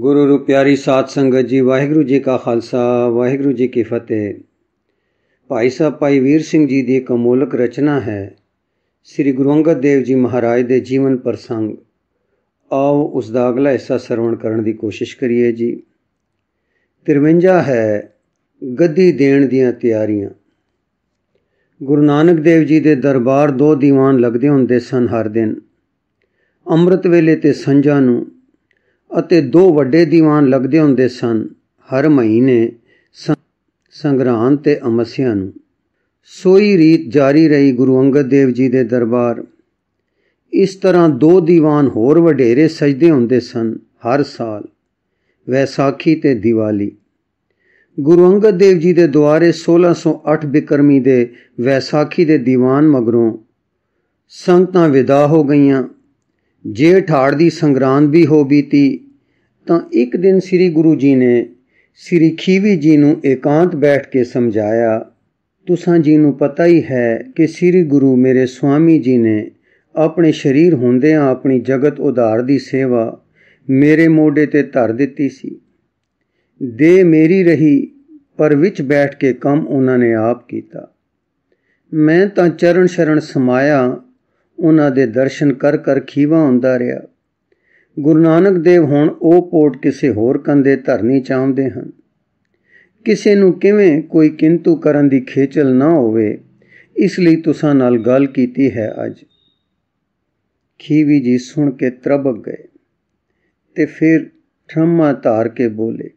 ਗੁਰੂ ਰੂ ਪਿਆਰੀ ਸਾਧ ਸੰਗਤ ਜੀ ਵਾਹਿਗੁਰੂ ਜੀ ਕਾ ਖਾਲਸਾ ਵਾਹਿਗੁਰੂ ਜੀ ਕੀ ਫਤਿਹ ਭਾਈ ਸਾਹਿਬ ਭਾਈ ਵੀਰ ਸਿੰਘ ਜੀ ਦੀ ਇੱਕ ਅਮੋਲਕ ਰਚਨਾ ਹੈ ਸ੍ਰੀ ਗੁਰੂ ਅੰਗਦ ਦੇਵ ਜੀ ਮਹਾਰਾਜ ਦੇ ਜੀਵਨ ਪ੍ਰਸੰਗ ਆਓ ਉਸ ਦਾ ਅਗਲਾ ਹਿੱਸਾ ਸਰਵਣ ਕਰਨ ਦੀ ਕੋਸ਼ਿਸ਼ ਕਰੀਏ ਜੀ 53 ਹੈ ਗੱਦੀ ਦੇਣ ਦੀਆਂ ਤਿਆਰੀਆਂ ਗੁਰੂ ਨਾਨਕ ਦੇਵ ਜੀ ਦੇ ਦਰਬਾਰ ਦੋ ਦੀਵਾਨ ਲੱਗਦੇ ਹੁੰਦੇ ਸਨ ਹਰ ਦਿਨ ਅੰਮ੍ਰਿਤ ਵੇਲੇ ਤੇ ਸੰਜਾਂ ਨੂੰ ਅਤੇ ਦੋ ਵੱਡੇ ਦੀਵਾਨ ਲੱਗਦੇ ਹੁੰਦੇ ਸਨ ਹਰ ਮਹੀਨੇ ਸੰਗਰਾਂਦ ਤੇ ਅਮਸਿਆ ਨੂੰ ਸੋਈ ਰੀਤ ਜਾਰੀ ਰਹੀ ਗੁਰੂ ਅੰਗਦ ਦੇਵ ਜੀ ਦੇ ਦਰਬਾਰ ਇਸ ਤਰ੍ਹਾਂ ਦੋ ਦੀਵਾਨ ਹੋਰ ਵਡੇਰੇ ਸਜਦੇ ਹੁੰਦੇ ਸਨ ਹਰ ਸਾਲ ਵੈਸਾਖੀ ਤੇ ਦੀਵਾਲੀ ਗੁਰੂ ਅੰਗਦ ਦੇਵ ਜੀ ਦੇ ਦੁਆਰੇ 1608 ਬਿਕਰਮੀ ਦੇ ਵੈਸਾਖੀ ਦੇ ਦੀਵਾਨ ਮਗਰੋਂ ਸੰਗਤਾਂ ਵਿਦਾ ਹੋ ਗਈਆਂ ਜੇ ਠਾੜ ਦੀ ਸੰਗਰਾਂਦ ਵੀ ਹੋ ਬੀਤੀ ਤਾਂ ਇੱਕ ਦਿਨ ਸ੍ਰੀ ਗੁਰੂ ਜੀ ਨੇ ਸ੍ਰੀ ਖੀਵੀ ਜੀ ਨੂੰ ਇਕਾਂਤ ਬੈਠ ਕੇ ਸਮਝਾਇਆ ਤੁਸਾਂ ਜੀ ਨੂੰ ਪਤਾ ਹੀ ਹੈ ਕਿ ਸ੍ਰੀ ਗੁਰੂ ਮੇਰੇ ਸੁਆਮੀ ਜੀ ਨੇ ਆਪਣੇ ਸਰੀਰ ਹੁੰਦਿਆਂ ਆਪਣੀ ਜਗਤ ਉਧਾਰ ਦੀ ਸੇਵਾ ਮੇਰੇ ਮੋਢੇ ਤੇ ਧਰ ਦਿੱਤੀ ਸੀ ਦੇ ਮੇਰੀ ਰਹੀ ਪਰ ਵਿੱਚ ਬੈਠ ਕੇ ਕੰਮ ਉਹਨਾਂ ਨੇ ਆਪ ਕੀਤਾ ਮੈਂ ਤਾਂ ਚਰਨ ਸ਼ਰਨ ਸਮਾਇਆ ਉਹਨਾਂ ਦੇ ਦਰਸ਼ਨ ਕਰ ਕਰ ਖੀਵਾ ਹੁੰਦਾ ਰਿਹਾ ਗੁਰੂ ਨਾਨਕ ਦੇਵ ਹੁਣ ਉਹ ਪੋਟ ਕਿਸੇ ਹੋਰ ਕੰਦੇ ਧਰਨੀ ਚਾਹੁੰਦੇ ਹਨ ਕਿਸੇ ਨੂੰ ਕਿਵੇਂ ਕੋਈ ਕਿੰਤੂ ਕਰਨ ਦੀ ਖੇਚਲ ਨਾ ਹੋਵੇ ਇਸ ਲਈ ਤੁਸਾਂ ਨਾਲ ਗੱਲ ਕੀਤੀ ਹੈ ਅੱਜ ਖੀਵੀ ਜੀ ਸੁਣ ਕੇ ਤਰਬਕ ਗਏ ਤੇ ਫਿਰ ਠਰਮਾ ਧਾਰ ਕੇ ਬੋਲੇ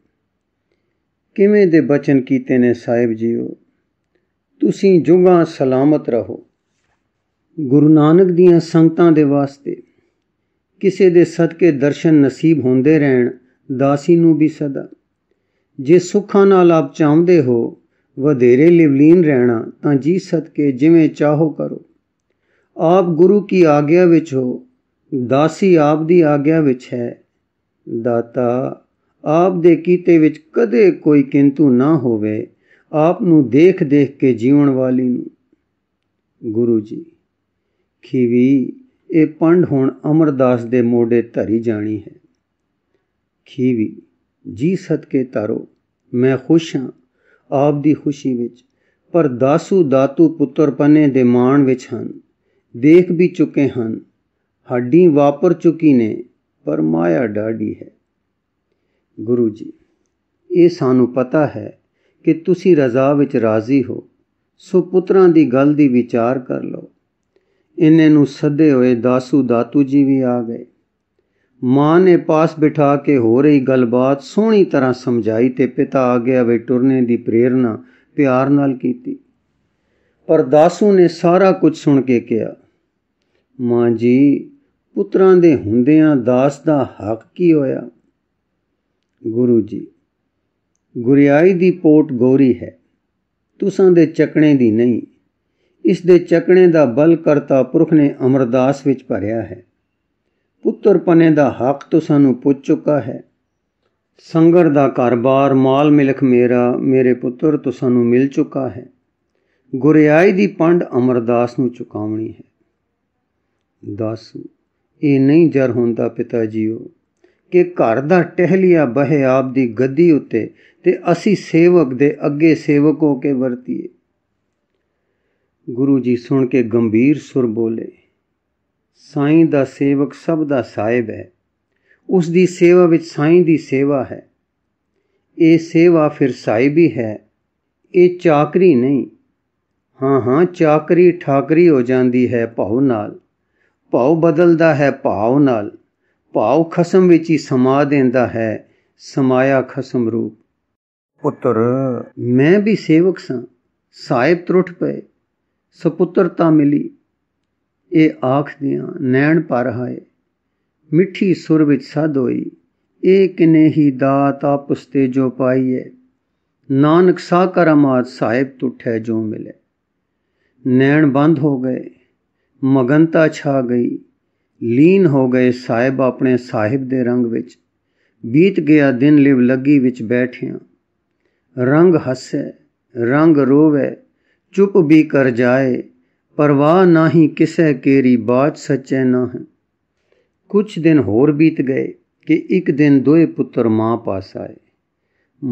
ਕਿਵੇਂ ਦੇ ਬਚਨ ਕੀਤੇ ਨੇ ਸਾਹਿਬ ਜੀਓ ਤੁਸੀਂ ਜੁਗਾ ਸਲਾਮਤ ਰਹੋ ਗੁਰੂ ਨਾਨਕ ਦੀਆਂ ਸੰਗਤਾਂ ਦੇ ਵਾਸਤੇ ਕਿਸੇ ਦੇ ਸਦਕੇ ਦਰਸ਼ਨ ਨਸੀਬ ਹੁੰਦੇ ਰਹਿਣ ਦਾਸੀ ਨੂੰ ਵੀ ਸਦਾ ਜੇ ਸੁੱਖਾਂ ਨਾਲ ਆਪ ਚਾਹੁੰਦੇ ਹੋ ਵਧੇਰੇ ਲਿਵਲੀਨ ਰਹਿਣਾ ਤਾਂ ਜੀ ਸਦਕੇ ਜਿਵੇਂ ਚਾਹੋ ਕਰੋ ਆਪ ਗੁਰੂ ਕੀ ਆਗਿਆ ਵਿੱਚ ਹੋ ਦਾਸੀ ਆਪ ਦੀ ਆਗਿਆ ਵਿੱਚ ਹੈ ਦਾਤਾ ਆਪ ਦੇ ਕੀਤੇ ਵਿੱਚ ਕਦੇ ਕੋਈ ਕਿੰਤੂ ਨਾ ਹੋਵੇ ਆਪ ਨੂੰ ਦੇਖ ਦੇਖ ਕੇ ਜੀਵਣ ਵਾਲੀ ਨੂੰ ਗੁਰੂ ਜੀ ਰੱਖੀ ਵੀ ਇਹ ਪੰਡ ਹੁਣ ਅਮਰਦਾਸ ਦੇ ਮੋਢੇ ਧਰੀ ਜਾਣੀ ਹੈ ਖੀਵੀ ਜੀ ਕੇ ਤਾਰੋ ਮੈਂ ਖੁਸ਼ ਹਾਂ ਆਪ ਦੀ ਖੁਸ਼ੀ ਵਿੱਚ ਪਰ ਦਾਸੂ ਦਾਤੂ ਪੁੱਤਰ ਪਨੇ ਦੇ ਮਾਣ ਵਿੱਚ ਹਨ ਦੇਖ ਵੀ ਚੁੱਕੇ ਹਨ ਹੱਡੀ ਵਾਪਰ ਚੁਕੀ ਨੇ ਪਰ ਮਾਇਆ ਡਾਡੀ ਹੈ ਗੁਰੂ ਜੀ ਇਹ ਸਾਨੂੰ ਪਤਾ ਹੈ ਕਿ ਤੁਸੀਂ ਰਜ਼ਾ ਵਿੱਚ ਰਾਜ਼ੀ ਹੋ ਸੋ ਪੁੱਤਰਾਂ ਦੀ ਗੱਲ ਦੀ ਵਿਚਾਰ ਕਰ ਲਓ ਇਹਨੇ ਨੂੰ ਸੱਦੇ ਹੋਏ ਦਾਸੂ ਦਾਤੂ ਜੀ ਵੀ ਆ ਗਏ ਮਾਂ ਨੇ ਪਾਸ ਬਿਠਾ ਕੇ ਹੋ ਰਹੀ ਗੱਲਬਾਤ ਸੋਹਣੀ ਤਰ੍ਹਾਂ ਸਮਝਾਈ ਤੇ ਪਿਤਾ ਆ ਗਿਆ ਵੇ ਟੁਰਨੇ ਦੀ ਪ੍ਰੇਰਣਾ ਪਿਆਰ ਨਾਲ ਕੀਤੀ ਪਰ ਦਾਸੂ ਨੇ ਸਾਰਾ ਕੁਝ ਸੁਣ ਕੇ ਕਿਹਾ ਮਾਂ ਜੀ ਪੁੱਤਰਾਂ ਦੇ ਹੁੰਦਿਆਂ ਦਾਸ ਦਾ ਹੱਕ ਕੀ ਹੋਇਆ ਗੁਰੂ ਜੀ ਗੁਰਿਆਈ ਦੀ ਪੋਟ ਗੋਰੀ ਹੈ ਤੁਸਾਂ ਦੇ ਚੱਕਣੇ ਦੀ ਨਹੀਂ ਇਸ ਦੇ ਚੱਕਣੇ ਦਾ ਬਲ ਕਰਤਾ ਪੁਰਖ ਨੇ ਅਮਰਦਾਸ ਵਿੱਚ ਭਰਿਆ ਹੈ ਪੁੱਤਰ ਪਨੇ ਦਾ ਹੱਕ ਤੋਂ ਸਾਨੂੰ ਪੁੱਛ ਚੁੱਕਾ ਹੈ ਸੰਗਰ ਦਾ ਘਰ-ਬਾਰ ਮਾਲ ਮਿਲਖ ਮੇਰਾ ਮੇਰੇ ਪੁੱਤਰ ਤੋਂ ਸਾਨੂੰ ਮਿਲ ਚੁੱਕਾ ਹੈ ਗੁਰਿਆਈ ਦੀ ਪੰਡ ਅਮਰਦਾਸ ਨੂੰ ਚੁਕਾਉਣੀ ਹੈ ਦਸ ਇਹ ਨਹੀਂ ਜਰ ਹੁੰਦਾ ਪਿਤਾ ਜੀਓ ਕਿ ਘਰ ਦਾ ਟਹਿਲਿਆ ਬਹਿ ਆਪ ਦੀ ਗੱਦੀ ਉੱਤੇ ਤੇ ਅਸੀਂ ਸੇਵਕ ਦੇ ਅੱਗੇ ਸੇਵਕ ਹੋ ਕੇ ਵਰਤੀਏ ਗੁਰੂ ਜੀ ਸੁਣ ਕੇ ਗੰਭੀਰ ਸੁਰ ਬੋਲੇ ਸਾਈਂ ਦਾ ਸੇਵਕ ਸਭ ਦਾ ਸਾਹਿਬ ਹੈ ਉਸ ਦੀ ਸੇਵਾ ਵਿੱਚ ਸਾਈਂ ਦੀ ਸੇਵਾ ਹੈ ਇਹ ਸੇਵਾ ਫਿਰ ਸਾਹਿਬੀ ਹੈ ਇਹ ਚਾਕਰੀ ਨਹੀਂ ਹਾਂ ਹਾਂ ਚਾਕਰੀ ਠਾਕਰੀ ਹੋ ਜਾਂਦੀ ਹੈ ਭਾਉ ਨਾਲ ਭਾਉ ਬਦਲਦਾ ਹੈ ਭਾਉ ਨਾਲ ਭਾਉ ਖਸਮ ਵਿੱਚ ਹੀ ਸਮਾ ਦਿੰਦਾ ਹੈ ਸਮਾਇਆ ਖਸਮ ਰੂਪ ਪੁੱਤਰ ਮੈਂ ਵੀ ਸੇਵਕ ਸਾਂ ਸਾਹਿਬ ਤਰੁੱਠ ਪਏ ਸਪੁੱਤਰਤਾ ਮਿਲੀ ਇਹ ਆਖਦਿਆਂ ਨੈਣ ਪਰ ਹਾਏ ਮਿੱਠੀ ਸੁਰ ਵਿੱਚ ਸਦ ਹੋਈ ਇਹ ਕਿਨੇ ਹੀ ਦਾਤ ਆਪਸ ਤੇ ਜੋ ਪਾਈਏ ਨਾਨਕ ਸਾਹ ਕਰਮਾਤ ਸਾਹਿਬ ਤੁਠੈ ਜੋ ਮਿਲੇ ਨੈਣ ਬੰਦ ਹੋ ਗਏ ਮਗਨਤਾ ਛਾ ਗਈ ਲੀਨ ਹੋ ਗਏ ਸਾਹਿਬ ਆਪਣੇ ਸਾਹਿਬ ਦੇ ਰੰਗ ਵਿੱਚ ਬੀਤ ਗਿਆ ਦਿਨ ਲਿਵ ਲੱਗੀ ਵਿੱਚ ਬੈਠਿਆਂ ਰੰਗ ਹੱਸੇ ਰੰਗ ਰੋਵੇ ਚੁੱਪ ਵੀ ਕਰ ਜਾਏ ਪਰਵਾਹ ਨਹੀਂ ਕਿਸੇ ਕੇਰੀ ਬਾਤ ਸੱਚੇ ਨਾ ਹੈ ਕੁਝ ਦਿਨ ਹੋਰ ਬੀਤ ਗਏ ਕਿ ਇੱਕ ਦਿਨ ਦੋਏ ਪੁੱਤਰ ਮਾਂ ਪਾਸ ਆਏ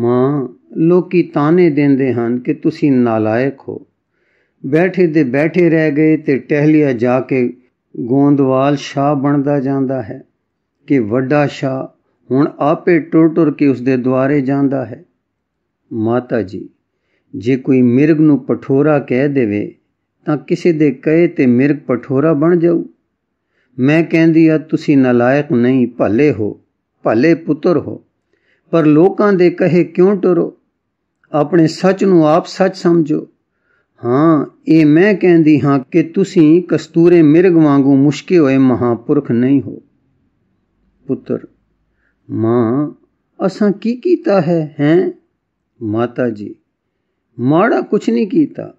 ਮਾਂ ਲੋਕੀ ਤਾਨੇ ਦਿੰਦੇ ਹਨ ਕਿ ਤੁਸੀਂ ਨਾਲਾਇਕ ਹੋ ਬੈਠੇ ਦੇ ਬੈਠੇ ਰਹਿ ਗਏ ਤੇ ਟਹਿਲਿਆ ਜਾ ਕੇ ਗੋਂਦਵਾਲ ਸ਼ਾਹ ਬਣਦਾ ਜਾਂਦਾ ਹੈ ਕਿ ਵੱਡਾ ਸ਼ਾਹ ਹੁਣ ਆਪੇ ਟੁਰ ਟੁਰ ਕੇ ਉਸ ਦੇ ਦੁਆਰੇ ਜਾਂਦਾ ਹੈ ਮਾਤਾ ਜੀ ਜੇ ਕੋਈ ਮਿਰਗ ਨੂੰ ਪਠੋਰਾ ਕਹਿ ਦੇਵੇ ਤਾਂ ਕਿਸੇ ਦੇ ਕਹੇ ਤੇ ਮਿਰਗ ਪਠੋਰਾ ਬਣ ਜਾਊ ਮੈਂ ਕਹਿੰਦੀ ਆ ਤੁਸੀਂ ਨਲਾਇਕ ਨਹੀਂ ਭਲੇ ਹੋ ਭਲੇ ਪੁੱਤਰ ਹੋ ਪਰ ਲੋਕਾਂ ਦੇ ਕਹੇ ਕਿਉਂ ਟਰੋ ਆਪਣੇ ਸੱਚ ਨੂੰ ਆਪ ਸੱਚ ਸਮਝੋ ਹਾਂ ਇਹ ਮੈਂ ਕਹਿੰਦੀ ਹਾਂ ਕਿ ਤੁਸੀਂ ਕਸਤੂਰੇ ਮਿਰਗ ਵਾਂਗੂ ਮੁਸ਼ਕੇ ਹੋਏ ਮਹਾਪੁਰਖ ਨਹੀਂ ਹੋ ਪੁੱਤਰ ਮਾਂ ਅਸਾਂ ਕੀ ਕੀਤਾ ਹੈ ਹੈ ਮਾਤਾ ਜੀ ਮਾੜਾ ਕੁਛ ਨਹੀਂ ਕੀਤਾ